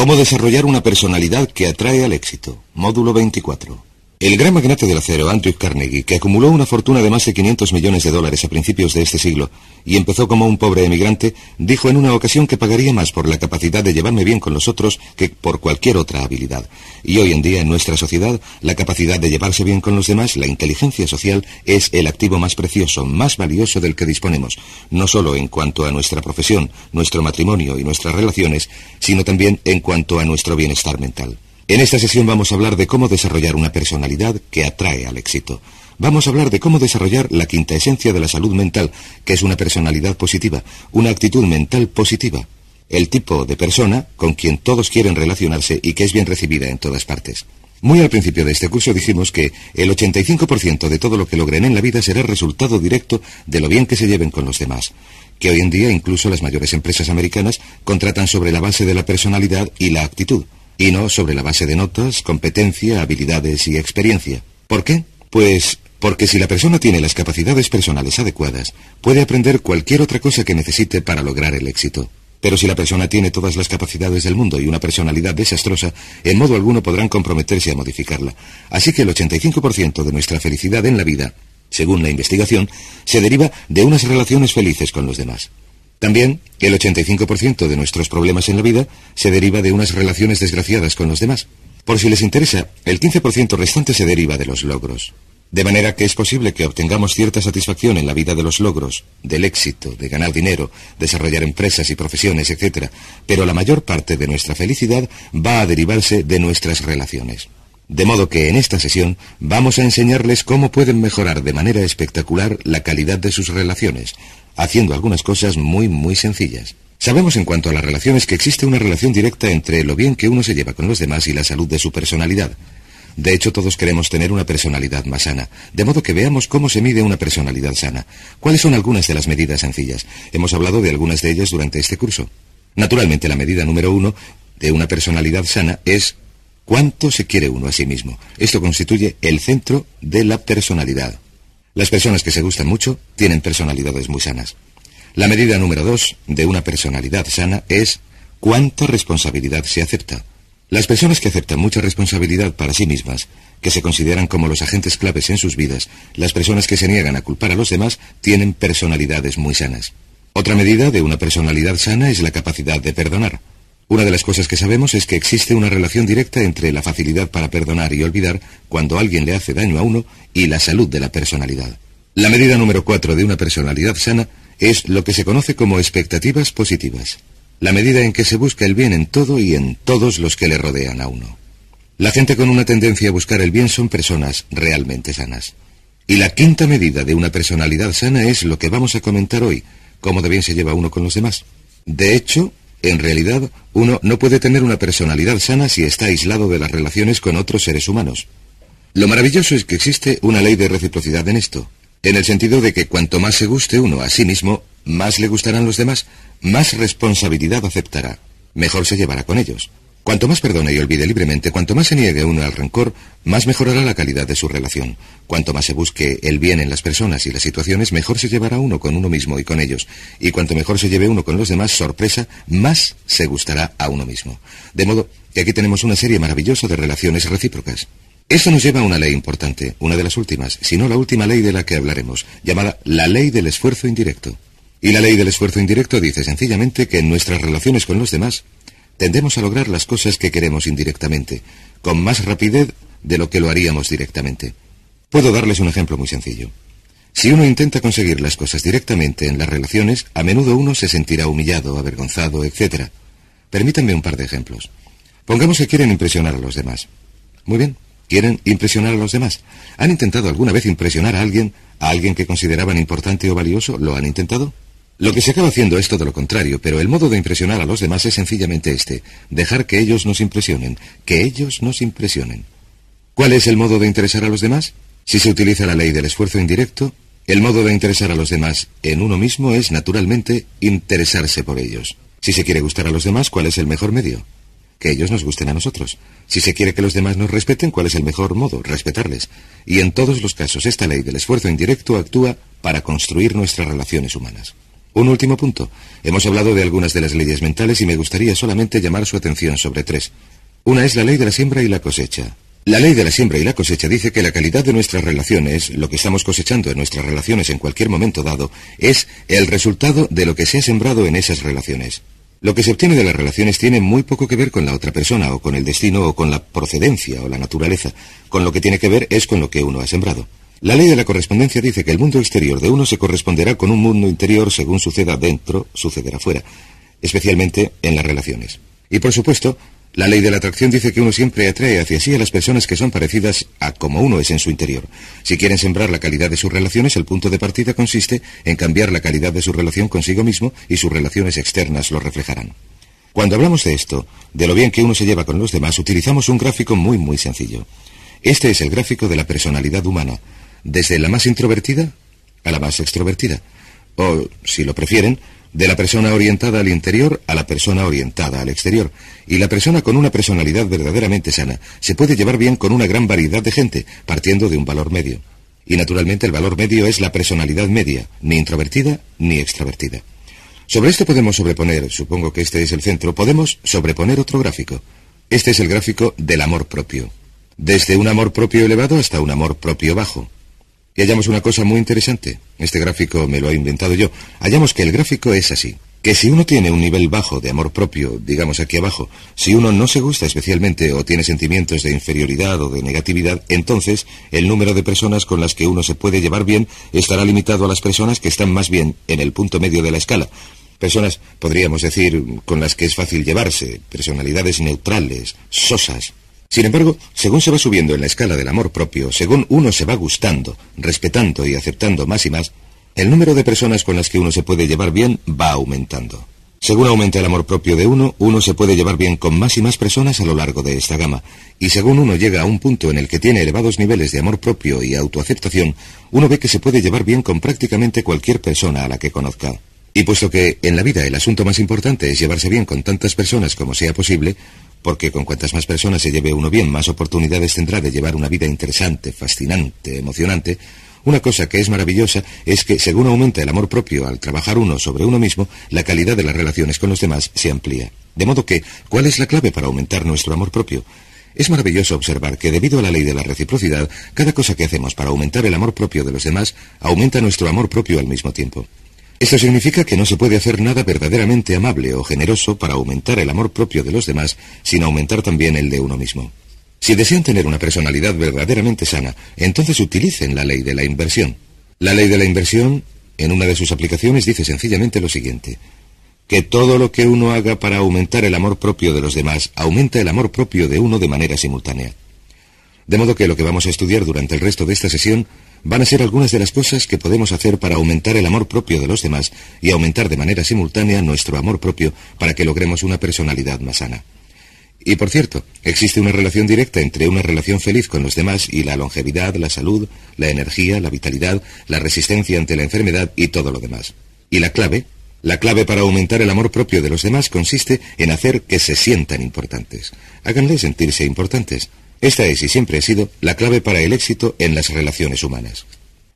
Cómo desarrollar una personalidad que atrae al éxito. Módulo 24. El gran magnate del acero, Andrew Carnegie, que acumuló una fortuna de más de 500 millones de dólares a principios de este siglo y empezó como un pobre emigrante, dijo en una ocasión que pagaría más por la capacidad de llevarme bien con los otros que por cualquier otra habilidad. Y hoy en día en nuestra sociedad, la capacidad de llevarse bien con los demás, la inteligencia social, es el activo más precioso, más valioso del que disponemos, no solo en cuanto a nuestra profesión, nuestro matrimonio y nuestras relaciones, sino también en cuanto a nuestro bienestar mental. En esta sesión vamos a hablar de cómo desarrollar una personalidad que atrae al éxito. Vamos a hablar de cómo desarrollar la quinta esencia de la salud mental, que es una personalidad positiva, una actitud mental positiva, el tipo de persona con quien todos quieren relacionarse y que es bien recibida en todas partes. Muy al principio de este curso dijimos que el 85% de todo lo que logren en la vida será resultado directo de lo bien que se lleven con los demás que hoy en día incluso las mayores empresas americanas contratan sobre la base de la personalidad y la actitud y no sobre la base de notas, competencia, habilidades y experiencia. ¿Por qué? Pues porque si la persona tiene las capacidades personales adecuadas, puede aprender cualquier otra cosa que necesite para lograr el éxito. Pero si la persona tiene todas las capacidades del mundo y una personalidad desastrosa, en modo alguno podrán comprometerse a modificarla. Así que el 85% de nuestra felicidad en la vida, según la investigación, se deriva de unas relaciones felices con los demás. También el 85% de nuestros problemas en la vida se deriva de unas relaciones desgraciadas con los demás. Por si les interesa, el 15% restante se deriva de los logros. De manera que es posible que obtengamos cierta satisfacción en la vida de los logros, del éxito, de ganar dinero, desarrollar empresas y profesiones, etc. Pero la mayor parte de nuestra felicidad va a derivarse de nuestras relaciones. De modo que en esta sesión vamos a enseñarles cómo pueden mejorar de manera espectacular la calidad de sus relaciones, haciendo algunas cosas muy, muy sencillas. Sabemos en cuanto a las relaciones que existe una relación directa entre lo bien que uno se lleva con los demás y la salud de su personalidad. De hecho, todos queremos tener una personalidad más sana, de modo que veamos cómo se mide una personalidad sana. ¿Cuáles son algunas de las medidas sencillas? Hemos hablado de algunas de ellas durante este curso. Naturalmente, la medida número uno de una personalidad sana es cuánto se quiere uno a sí mismo. Esto constituye el centro de la personalidad. Las personas que se gustan mucho tienen personalidades muy sanas. La medida número dos de una personalidad sana es cuánta responsabilidad se acepta. Las personas que aceptan mucha responsabilidad para sí mismas, que se consideran como los agentes claves en sus vidas, las personas que se niegan a culpar a los demás, tienen personalidades muy sanas. Otra medida de una personalidad sana es la capacidad de perdonar. Una de las cosas que sabemos es que existe una relación directa entre la facilidad para perdonar y olvidar cuando alguien le hace daño a uno y la salud de la personalidad. La medida número cuatro de una personalidad sana es lo que se conoce como expectativas positivas, la medida en que se busca el bien en todo y en todos los que le rodean a uno. La gente con una tendencia a buscar el bien son personas realmente sanas. Y la quinta medida de una personalidad sana es lo que vamos a comentar hoy, cómo de bien se lleva uno con los demás. De hecho, en realidad, uno no puede tener una personalidad sana si está aislado de las relaciones con otros seres humanos. Lo maravilloso es que existe una ley de reciprocidad en esto, en el sentido de que cuanto más se guste uno a sí mismo, más le gustarán los demás, más responsabilidad aceptará, mejor se llevará con ellos. Cuanto más perdone y olvide libremente, cuanto más se niegue uno al rencor, más mejorará la calidad de su relación. Cuanto más se busque el bien en las personas y las situaciones, mejor se llevará uno con uno mismo y con ellos. Y cuanto mejor se lleve uno con los demás, sorpresa, más se gustará a uno mismo. De modo que aquí tenemos una serie maravillosa de relaciones recíprocas. Esto nos lleva a una ley importante, una de las últimas, si no la última ley de la que hablaremos, llamada la ley del esfuerzo indirecto. Y la ley del esfuerzo indirecto dice sencillamente que en nuestras relaciones con los demás, tendemos a lograr las cosas que queremos indirectamente, con más rapidez de lo que lo haríamos directamente. Puedo darles un ejemplo muy sencillo. Si uno intenta conseguir las cosas directamente en las relaciones, a menudo uno se sentirá humillado, avergonzado, etc. Permítanme un par de ejemplos. Pongamos que quieren impresionar a los demás. Muy bien, quieren impresionar a los demás. ¿Han intentado alguna vez impresionar a alguien, a alguien que consideraban importante o valioso? ¿Lo han intentado? Lo que se acaba haciendo es todo lo contrario, pero el modo de impresionar a los demás es sencillamente este, dejar que ellos nos impresionen, que ellos nos impresionen. ¿Cuál es el modo de interesar a los demás? Si se utiliza la ley del esfuerzo indirecto, el modo de interesar a los demás en uno mismo es, naturalmente, interesarse por ellos. Si se quiere gustar a los demás, ¿cuál es el mejor medio? Que ellos nos gusten a nosotros. Si se quiere que los demás nos respeten, ¿cuál es el mejor modo? Respetarles. Y en todos los casos, esta ley del esfuerzo indirecto actúa para construir nuestras relaciones humanas. Un último punto. Hemos hablado de algunas de las leyes mentales y me gustaría solamente llamar su atención sobre tres. Una es la ley de la siembra y la cosecha. La ley de la siembra y la cosecha dice que la calidad de nuestras relaciones, lo que estamos cosechando en nuestras relaciones en cualquier momento dado, es el resultado de lo que se ha sembrado en esas relaciones. Lo que se obtiene de las relaciones tiene muy poco que ver con la otra persona o con el destino o con la procedencia o la naturaleza. Con lo que tiene que ver es con lo que uno ha sembrado. La ley de la correspondencia dice que el mundo exterior de uno se corresponderá con un mundo interior según suceda dentro, sucederá fuera, especialmente en las relaciones. Y por supuesto, la ley de la atracción dice que uno siempre atrae hacia sí a las personas que son parecidas a como uno es en su interior. Si quieren sembrar la calidad de sus relaciones, el punto de partida consiste en cambiar la calidad de su relación consigo mismo y sus relaciones externas lo reflejarán. Cuando hablamos de esto, de lo bien que uno se lleva con los demás, utilizamos un gráfico muy muy sencillo. Este es el gráfico de la personalidad humana desde la más introvertida a la más extrovertida, o, si lo prefieren, de la persona orientada al interior a la persona orientada al exterior. Y la persona con una personalidad verdaderamente sana se puede llevar bien con una gran variedad de gente, partiendo de un valor medio. Y naturalmente el valor medio es la personalidad media, ni introvertida ni extrovertida. Sobre esto podemos sobreponer, supongo que este es el centro, podemos sobreponer otro gráfico. Este es el gráfico del amor propio. Desde un amor propio elevado hasta un amor propio bajo. Y hallamos una cosa muy interesante. Este gráfico me lo he inventado yo. Hallamos que el gráfico es así. Que si uno tiene un nivel bajo de amor propio, digamos aquí abajo, si uno no se gusta especialmente o tiene sentimientos de inferioridad o de negatividad, entonces el número de personas con las que uno se puede llevar bien estará limitado a las personas que están más bien en el punto medio de la escala. Personas, podríamos decir, con las que es fácil llevarse, personalidades neutrales, sosas, sin embargo, según se va subiendo en la escala del amor propio, según uno se va gustando, respetando y aceptando más y más, el número de personas con las que uno se puede llevar bien va aumentando. Según aumenta el amor propio de uno, uno se puede llevar bien con más y más personas a lo largo de esta gama, y según uno llega a un punto en el que tiene elevados niveles de amor propio y autoaceptación, uno ve que se puede llevar bien con prácticamente cualquier persona a la que conozca. Y puesto que en la vida el asunto más importante es llevarse bien con tantas personas como sea posible, porque con cuantas más personas se lleve uno bien, más oportunidades tendrá de llevar una vida interesante, fascinante, emocionante. Una cosa que es maravillosa es que según aumenta el amor propio al trabajar uno sobre uno mismo, la calidad de las relaciones con los demás se amplía. De modo que, ¿cuál es la clave para aumentar nuestro amor propio? Es maravilloso observar que debido a la ley de la reciprocidad, cada cosa que hacemos para aumentar el amor propio de los demás aumenta nuestro amor propio al mismo tiempo. Esto significa que no se puede hacer nada verdaderamente amable o generoso para aumentar el amor propio de los demás sin aumentar también el de uno mismo. Si desean tener una personalidad verdaderamente sana, entonces utilicen la ley de la inversión. La ley de la inversión, en una de sus aplicaciones, dice sencillamente lo siguiente. Que todo lo que uno haga para aumentar el amor propio de los demás aumenta el amor propio de uno de manera simultánea. De modo que lo que vamos a estudiar durante el resto de esta sesión van a ser algunas de las cosas que podemos hacer para aumentar el amor propio de los demás y aumentar de manera simultánea nuestro amor propio para que logremos una personalidad más sana. Y por cierto, existe una relación directa entre una relación feliz con los demás y la longevidad, la salud, la energía, la vitalidad, la resistencia ante la enfermedad y todo lo demás. Y la clave, la clave para aumentar el amor propio de los demás consiste en hacer que se sientan importantes. Háganle sentirse importantes. Esta es y siempre ha sido la clave para el éxito en las relaciones humanas.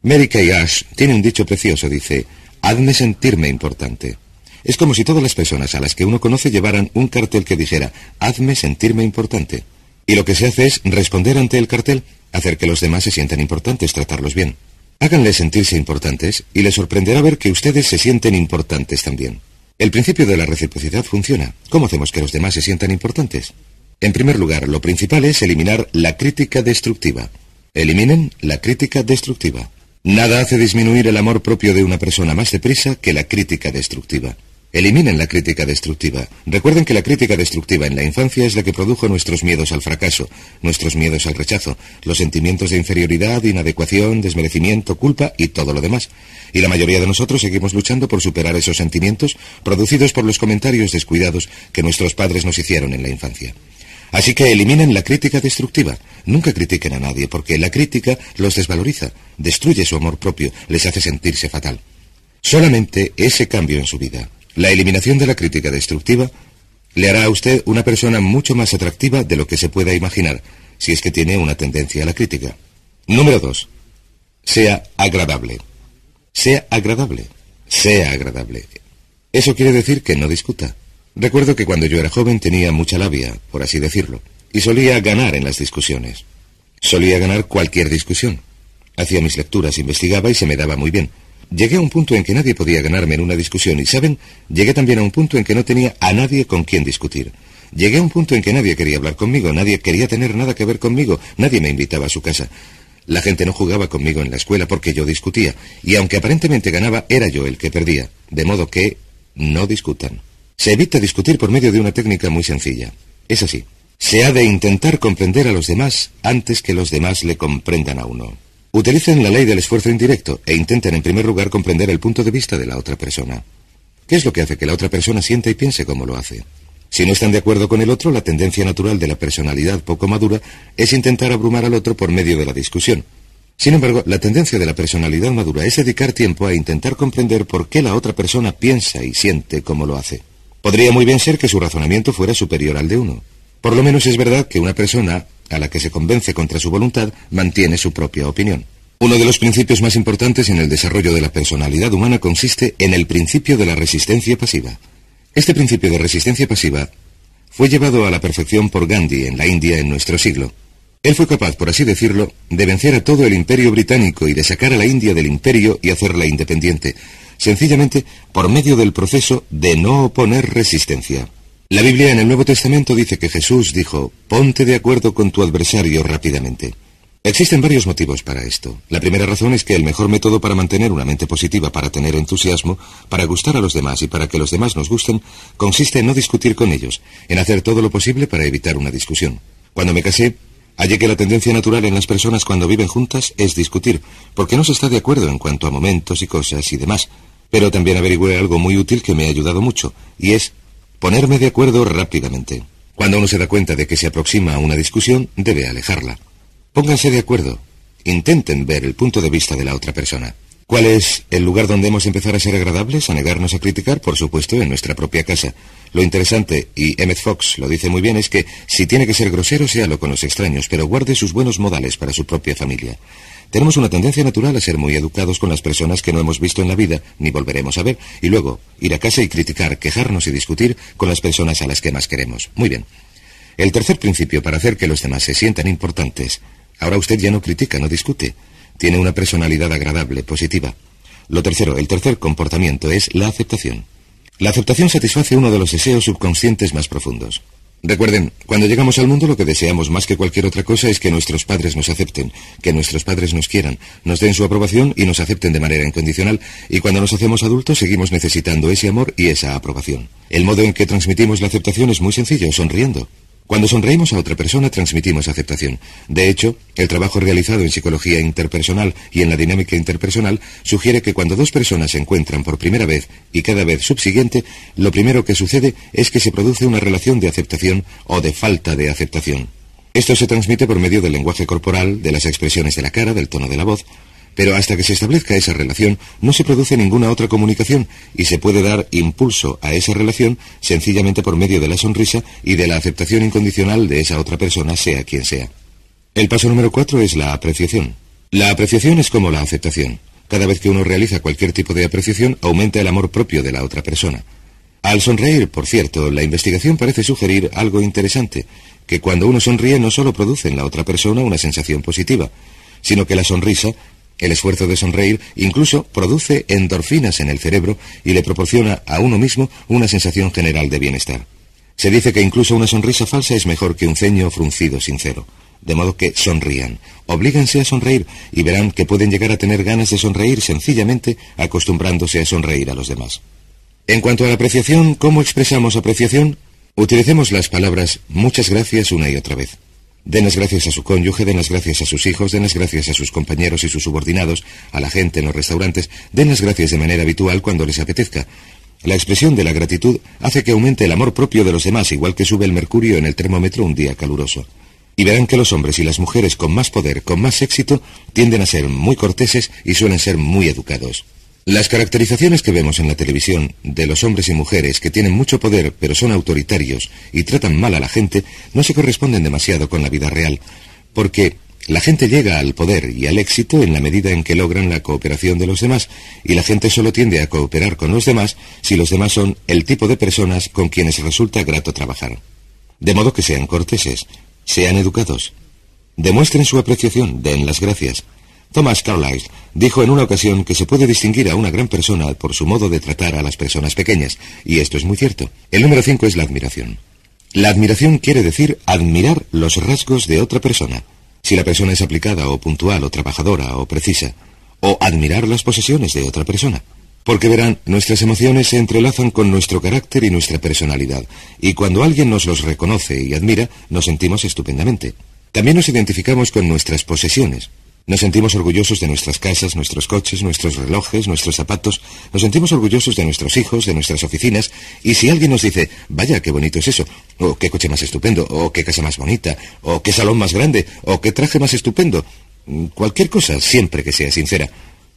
Mary Kay Ash tiene un dicho precioso, dice, hazme sentirme importante. Es como si todas las personas a las que uno conoce llevaran un cartel que dijera, hazme sentirme importante. Y lo que se hace es responder ante el cartel, hacer que los demás se sientan importantes, tratarlos bien. Háganles sentirse importantes y les sorprenderá ver que ustedes se sienten importantes también. El principio de la reciprocidad funciona. ¿Cómo hacemos que los demás se sientan importantes? En primer lugar, lo principal es eliminar la crítica destructiva. Eliminen la crítica destructiva. Nada hace disminuir el amor propio de una persona más deprisa que la crítica destructiva. Eliminen la crítica destructiva. Recuerden que la crítica destructiva en la infancia es la que produjo nuestros miedos al fracaso, nuestros miedos al rechazo, los sentimientos de inferioridad, inadecuación, desmerecimiento, culpa y todo lo demás. Y la mayoría de nosotros seguimos luchando por superar esos sentimientos producidos por los comentarios descuidados que nuestros padres nos hicieron en la infancia. Así que eliminen la crítica destructiva. Nunca critiquen a nadie porque la crítica los desvaloriza, destruye su amor propio, les hace sentirse fatal. Solamente ese cambio en su vida, la eliminación de la crítica destructiva, le hará a usted una persona mucho más atractiva de lo que se pueda imaginar, si es que tiene una tendencia a la crítica. Número 2. Sea agradable. Sea agradable. Sea agradable. Eso quiere decir que no discuta, Recuerdo que cuando yo era joven tenía mucha labia, por así decirlo, y solía ganar en las discusiones. Solía ganar cualquier discusión. Hacía mis lecturas, investigaba y se me daba muy bien. Llegué a un punto en que nadie podía ganarme en una discusión y, ¿saben? Llegué también a un punto en que no tenía a nadie con quien discutir. Llegué a un punto en que nadie quería hablar conmigo, nadie quería tener nada que ver conmigo, nadie me invitaba a su casa. La gente no jugaba conmigo en la escuela porque yo discutía, y aunque aparentemente ganaba, era yo el que perdía. De modo que no discutan. Se evita discutir por medio de una técnica muy sencilla. Es así. Se ha de intentar comprender a los demás antes que los demás le comprendan a uno. Utilicen la ley del esfuerzo indirecto e intenten en primer lugar comprender el punto de vista de la otra persona. ¿Qué es lo que hace que la otra persona sienta y piense como lo hace? Si no están de acuerdo con el otro, la tendencia natural de la personalidad poco madura es intentar abrumar al otro por medio de la discusión. Sin embargo, la tendencia de la personalidad madura es dedicar tiempo a intentar comprender por qué la otra persona piensa y siente como lo hace. Podría muy bien ser que su razonamiento fuera superior al de uno. Por lo menos es verdad que una persona a la que se convence contra su voluntad mantiene su propia opinión. Uno de los principios más importantes en el desarrollo de la personalidad humana consiste en el principio de la resistencia pasiva. Este principio de resistencia pasiva fue llevado a la perfección por Gandhi en la India en nuestro siglo. Él fue capaz, por así decirlo, de vencer a todo el imperio británico y de sacar a la India del imperio y hacerla independiente, sencillamente por medio del proceso de no oponer resistencia. La Biblia en el Nuevo Testamento dice que Jesús dijo, ponte de acuerdo con tu adversario rápidamente. Existen varios motivos para esto. La primera razón es que el mejor método para mantener una mente positiva, para tener entusiasmo, para gustar a los demás y para que los demás nos gusten, consiste en no discutir con ellos, en hacer todo lo posible para evitar una discusión. Cuando me casé, Allí que la tendencia natural en las personas cuando viven juntas es discutir, porque no se está de acuerdo en cuanto a momentos y cosas y demás. Pero también averigüé algo muy útil que me ha ayudado mucho, y es ponerme de acuerdo rápidamente. Cuando uno se da cuenta de que se aproxima a una discusión, debe alejarla. Pónganse de acuerdo. Intenten ver el punto de vista de la otra persona. ¿Cuál es el lugar donde hemos empezado a ser agradables, a negarnos a criticar? Por supuesto, en nuestra propia casa. Lo interesante, y Emmet Fox lo dice muy bien, es que si tiene que ser grosero, séalo con los extraños, pero guarde sus buenos modales para su propia familia. Tenemos una tendencia natural a ser muy educados con las personas que no hemos visto en la vida, ni volveremos a ver, y luego ir a casa y criticar, quejarnos y discutir con las personas a las que más queremos. Muy bien. El tercer principio para hacer que los demás se sientan importantes. Ahora usted ya no critica, no discute. Tiene una personalidad agradable, positiva. Lo tercero, el tercer comportamiento es la aceptación. La aceptación satisface uno de los deseos subconscientes más profundos. Recuerden, cuando llegamos al mundo lo que deseamos más que cualquier otra cosa es que nuestros padres nos acepten, que nuestros padres nos quieran, nos den su aprobación y nos acepten de manera incondicional, y cuando nos hacemos adultos seguimos necesitando ese amor y esa aprobación. El modo en que transmitimos la aceptación es muy sencillo, sonriendo. Cuando sonreímos a otra persona transmitimos aceptación. De hecho, el trabajo realizado en psicología interpersonal y en la dinámica interpersonal sugiere que cuando dos personas se encuentran por primera vez y cada vez subsiguiente, lo primero que sucede es que se produce una relación de aceptación o de falta de aceptación. Esto se transmite por medio del lenguaje corporal, de las expresiones de la cara, del tono de la voz, pero hasta que se establezca esa relación, no se produce ninguna otra comunicación y se puede dar impulso a esa relación sencillamente por medio de la sonrisa y de la aceptación incondicional de esa otra persona, sea quien sea. El paso número cuatro es la apreciación. La apreciación es como la aceptación. Cada vez que uno realiza cualquier tipo de apreciación, aumenta el amor propio de la otra persona. Al sonreír, por cierto, la investigación parece sugerir algo interesante, que cuando uno sonríe no solo produce en la otra persona una sensación positiva, sino que la sonrisa el esfuerzo de sonreír incluso produce endorfinas en el cerebro y le proporciona a uno mismo una sensación general de bienestar. Se dice que incluso una sonrisa falsa es mejor que un ceño fruncido sincero. De modo que sonrían, oblíganse a sonreír y verán que pueden llegar a tener ganas de sonreír sencillamente acostumbrándose a sonreír a los demás. En cuanto a la apreciación, ¿cómo expresamos apreciación? Utilicemos las palabras muchas gracias una y otra vez. Den las gracias a su cónyuge, den las gracias a sus hijos, den las gracias a sus compañeros y sus subordinados, a la gente en los restaurantes, den las gracias de manera habitual cuando les apetezca. La expresión de la gratitud hace que aumente el amor propio de los demás, igual que sube el mercurio en el termómetro un día caluroso. Y verán que los hombres y las mujeres con más poder, con más éxito, tienden a ser muy corteses y suelen ser muy educados. Las caracterizaciones que vemos en la televisión de los hombres y mujeres que tienen mucho poder pero son autoritarios y tratan mal a la gente no se corresponden demasiado con la vida real, porque la gente llega al poder y al éxito en la medida en que logran la cooperación de los demás y la gente solo tiende a cooperar con los demás si los demás son el tipo de personas con quienes resulta grato trabajar. De modo que sean corteses, sean educados, demuestren su apreciación, den las gracias, Thomas Carlyle dijo en una ocasión que se puede distinguir a una gran persona por su modo de tratar a las personas pequeñas, y esto es muy cierto. El número 5 es la admiración. La admiración quiere decir admirar los rasgos de otra persona, si la persona es aplicada o puntual o trabajadora o precisa, o admirar las posesiones de otra persona. Porque verán, nuestras emociones se entrelazan con nuestro carácter y nuestra personalidad, y cuando alguien nos los reconoce y admira, nos sentimos estupendamente. También nos identificamos con nuestras posesiones, nos sentimos orgullosos de nuestras casas, nuestros coches, nuestros relojes, nuestros zapatos. Nos sentimos orgullosos de nuestros hijos, de nuestras oficinas. Y si alguien nos dice, vaya, qué bonito es eso, o qué coche más estupendo, o qué casa más bonita, o qué salón más grande, o qué traje más estupendo, mm, cualquier cosa, siempre que sea sincera.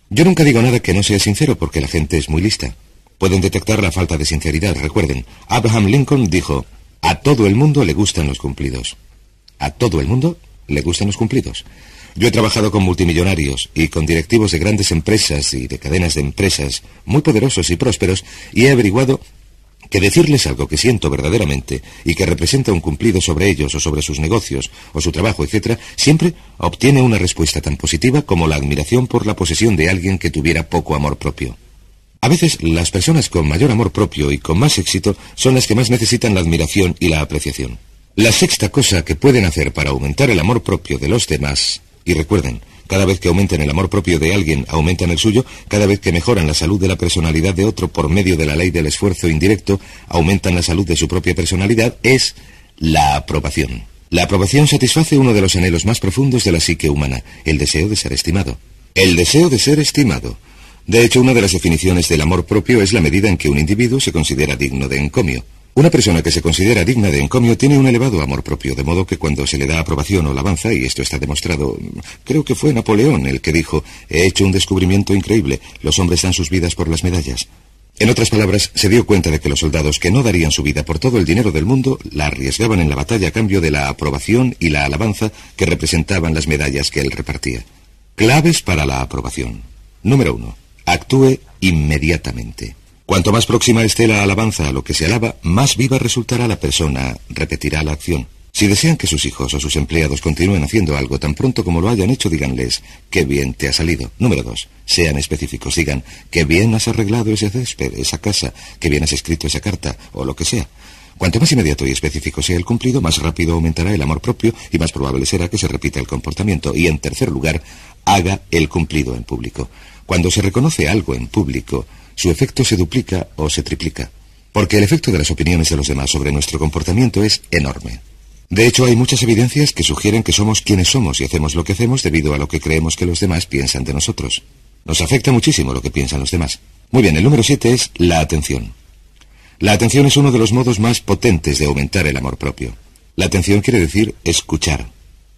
Yo nunca digo nada que no sea sincero porque la gente es muy lista. Pueden detectar la falta de sinceridad, recuerden. Abraham Lincoln dijo, a todo el mundo le gustan los cumplidos. A todo el mundo le gustan los cumplidos. Yo he trabajado con multimillonarios y con directivos de grandes empresas y de cadenas de empresas muy poderosos y prósperos y he averiguado que decirles algo que siento verdaderamente y que representa un cumplido sobre ellos o sobre sus negocios o su trabajo, etc., siempre obtiene una respuesta tan positiva como la admiración por la posesión de alguien que tuviera poco amor propio. A veces las personas con mayor amor propio y con más éxito son las que más necesitan la admiración y la apreciación. La sexta cosa que pueden hacer para aumentar el amor propio de los demás y recuerden, cada vez que aumentan el amor propio de alguien, aumentan el suyo, cada vez que mejoran la salud de la personalidad de otro por medio de la ley del esfuerzo indirecto, aumentan la salud de su propia personalidad, es la aprobación. La aprobación satisface uno de los anhelos más profundos de la psique humana, el deseo de ser estimado. El deseo de ser estimado. De hecho, una de las definiciones del amor propio es la medida en que un individuo se considera digno de encomio. Una persona que se considera digna de encomio tiene un elevado amor propio, de modo que cuando se le da aprobación o alabanza, y esto está demostrado, creo que fue Napoleón el que dijo, he hecho un descubrimiento increíble, los hombres dan sus vidas por las medallas. En otras palabras, se dio cuenta de que los soldados que no darían su vida por todo el dinero del mundo la arriesgaban en la batalla a cambio de la aprobación y la alabanza que representaban las medallas que él repartía. Claves para la aprobación. Número 1. Actúe inmediatamente. Cuanto más próxima esté la alabanza a lo que se alaba, más viva resultará la persona, repetirá la acción. Si desean que sus hijos o sus empleados continúen haciendo algo tan pronto como lo hayan hecho, díganles, qué bien te ha salido. Número dos, sean específicos, digan, qué bien has arreglado ese césped, esa casa, qué bien has escrito esa carta, o lo que sea. Cuanto más inmediato y específico sea el cumplido, más rápido aumentará el amor propio y más probable será que se repita el comportamiento. Y en tercer lugar, haga el cumplido en público. Cuando se reconoce algo en público, su efecto se duplica o se triplica, porque el efecto de las opiniones de los demás sobre nuestro comportamiento es enorme. De hecho, hay muchas evidencias que sugieren que somos quienes somos y hacemos lo que hacemos debido a lo que creemos que los demás piensan de nosotros. Nos afecta muchísimo lo que piensan los demás. Muy bien, el número 7 es la atención. La atención es uno de los modos más potentes de aumentar el amor propio. La atención quiere decir escuchar.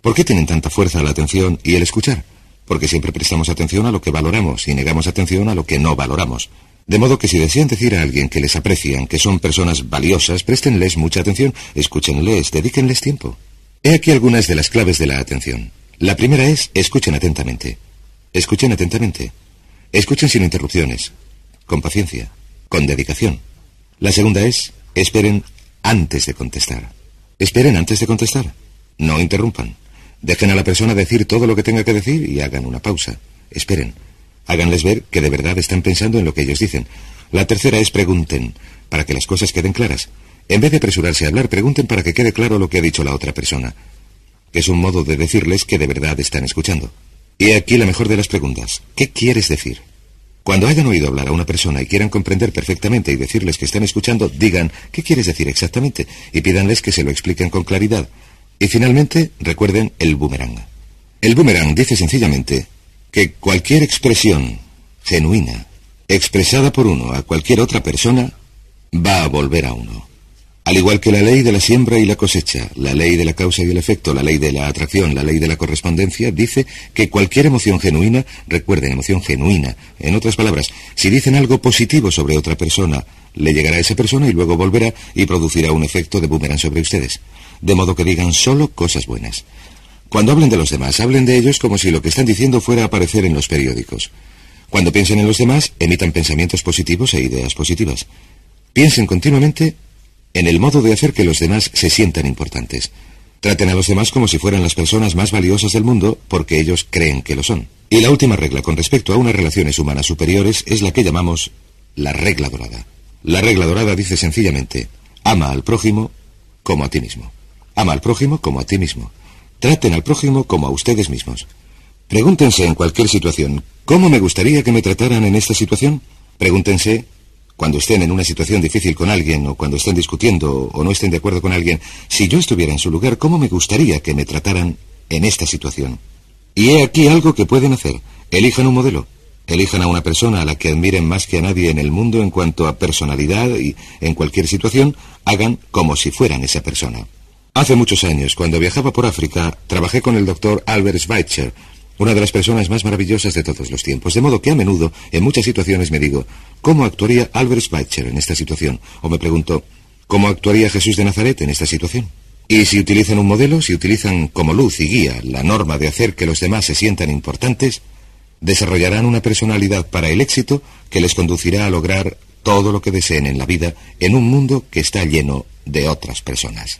¿Por qué tienen tanta fuerza la atención y el escuchar? Porque siempre prestamos atención a lo que valoramos y negamos atención a lo que no valoramos. De modo que si desean decir a alguien que les aprecian, que son personas valiosas, préstenles mucha atención, escúchenles, dedíquenles tiempo. He aquí algunas de las claves de la atención. La primera es, escuchen atentamente. Escuchen atentamente. Escuchen sin interrupciones. Con paciencia. Con dedicación. La segunda es, esperen antes de contestar. Esperen antes de contestar. No interrumpan. Dejen a la persona decir todo lo que tenga que decir y hagan una pausa. Esperen. Háganles ver que de verdad están pensando en lo que ellos dicen. La tercera es pregunten, para que las cosas queden claras. En vez de apresurarse a hablar, pregunten para que quede claro lo que ha dicho la otra persona. Es un modo de decirles que de verdad están escuchando. Y aquí la mejor de las preguntas. ¿Qué quieres decir? Cuando hayan oído hablar a una persona y quieran comprender perfectamente y decirles que están escuchando, digan, ¿qué quieres decir exactamente? Y pídanles que se lo expliquen con claridad. Y finalmente, recuerden el boomerang. El boomerang dice sencillamente, que cualquier expresión genuina, expresada por uno a cualquier otra persona, va a volver a uno. Al igual que la ley de la siembra y la cosecha, la ley de la causa y el efecto, la ley de la atracción, la ley de la correspondencia, dice que cualquier emoción genuina, recuerden, emoción genuina, en otras palabras, si dicen algo positivo sobre otra persona, le llegará a esa persona y luego volverá y producirá un efecto de boomerang sobre ustedes. De modo que digan solo cosas buenas. Cuando hablen de los demás, hablen de ellos como si lo que están diciendo fuera a aparecer en los periódicos. Cuando piensen en los demás, emitan pensamientos positivos e ideas positivas. Piensen continuamente en el modo de hacer que los demás se sientan importantes. Traten a los demás como si fueran las personas más valiosas del mundo porque ellos creen que lo son. Y la última regla con respecto a unas relaciones humanas superiores es la que llamamos la regla dorada. La regla dorada dice sencillamente, ama al prójimo como a ti mismo. Ama al prójimo como a ti mismo. Traten al prójimo como a ustedes mismos. Pregúntense en cualquier situación, ¿cómo me gustaría que me trataran en esta situación? Pregúntense, cuando estén en una situación difícil con alguien o cuando estén discutiendo o no estén de acuerdo con alguien, si yo estuviera en su lugar, ¿cómo me gustaría que me trataran en esta situación? Y he aquí algo que pueden hacer. Elijan un modelo. Elijan a una persona a la que admiren más que a nadie en el mundo en cuanto a personalidad y, en cualquier situación, hagan como si fueran esa persona. Hace muchos años, cuando viajaba por África, trabajé con el doctor Albert Schweitzer, una de las personas más maravillosas de todos los tiempos, de modo que a menudo, en muchas situaciones, me digo, ¿cómo actuaría Albert Schweitzer en esta situación? O me pregunto, ¿cómo actuaría Jesús de Nazaret en esta situación? Y si utilizan un modelo, si utilizan como luz y guía la norma de hacer que los demás se sientan importantes, desarrollarán una personalidad para el éxito que les conducirá a lograr todo lo que deseen en la vida en un mundo que está lleno de otras personas.